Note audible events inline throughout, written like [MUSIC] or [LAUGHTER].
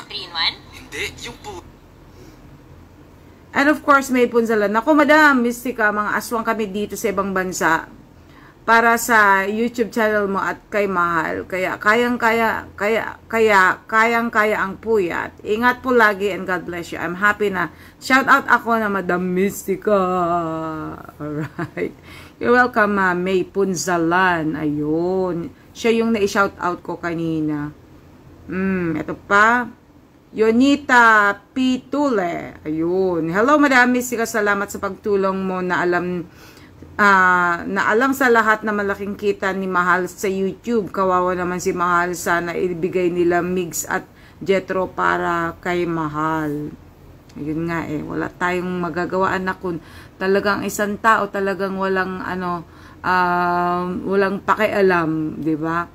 3 in 1? Hindi, yung po. And of course, may punzalan. Ako, madam, mistika, mga aswang kami dito sa ibang bansa para sa YouTube channel mo at kay Mahal. Kaya, kayang-kaya, kaya, kaya, kayang-kaya ang puyat. Ingat po lagi and God bless you. I'm happy na shout out ako na Madam Mystica. Alright. You're welcome, ma. May Punzalan. Ayun. Siya yung na-shout out ko kanina. Hmm, ito pa. Yonita Pitule. Ayun. Hello, marami sika salamat sa pagtulong mo na alam uh, ah, na alam sa lahat na malaking kita ni Mahal sa YouTube. Kawawa naman si Mahal. Sana ibigay nila Migs at Jetro para kay Mahal. Ayun nga eh. Wala tayong magagawa na kun talagang isang tao talagang walang ano uh, walang pakialam, 'di ba?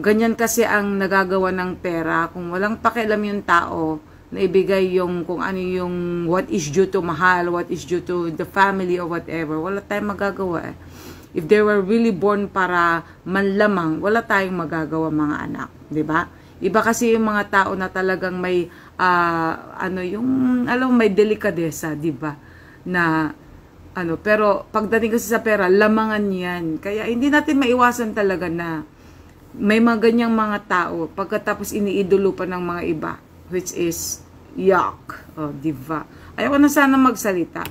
Ganyan kasi ang nagagawa ng pera. Kung walang pakialam yung tao, na ibigay yung kung ano yung what is due to mahal, what is due to the family or whatever, wala tayong magagawa eh. If they were really born para manlamang, wala tayong magagawa mga anak, 'di ba? Iba kasi yung mga tao na talagang may uh, ano yung alam may delikadesa, 'di ba? Na ano, pero pagdating kasi sa pera, lamangan 'yan. Kaya hindi natin maiwasan talaga na may mga ganyang mga tao pagkatapos iniidolo pa ng mga iba which is yuck. O, oh, diba? Ayaw ko na sana magsalita.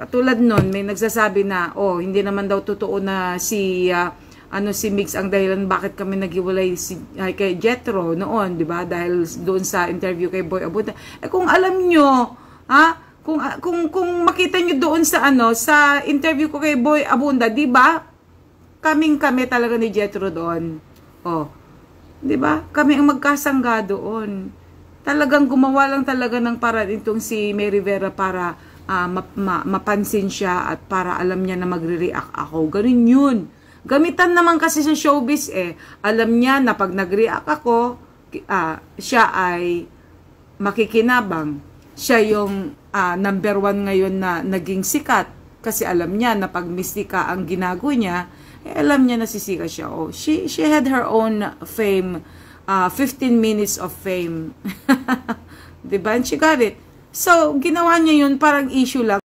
Katulad nun, may nagsasabi na, oh, hindi naman daw totoo na si, uh, ano, si Mix ang dahilan bakit kami naghiwalay si, ay, kay Jetro noon, di ba? Dahil doon sa interview kay Boy Abuta. Eh, kung alam nyo, ha? kung ah, kung kung makita niyo doon sa ano sa interview ko kay Boy Abunda, 'di ba? Kaming kami talaga ni Jetro doon. Oh, 'di ba? Kami ang magkasangga doon. Talagang gumawa lang talaga ng para itong si Mary Vera para uh, ah, map ma mapansin siya at para alam niya na magre-react ako. Ganun 'yun. Gamitan naman kasi sa showbiz eh. Alam niya na pag nag-react ako, uh, siya ay makikinabang. Siya yung uh, number one ngayon na naging sikat kasi alam niya na pag mistika ang ginago niya, eh, alam niya nasisika siya. Oh, she, she had her own fame, uh, 15 minutes of fame. [LAUGHS] diba? And she got it. So, ginawa niya yun parang issue lang.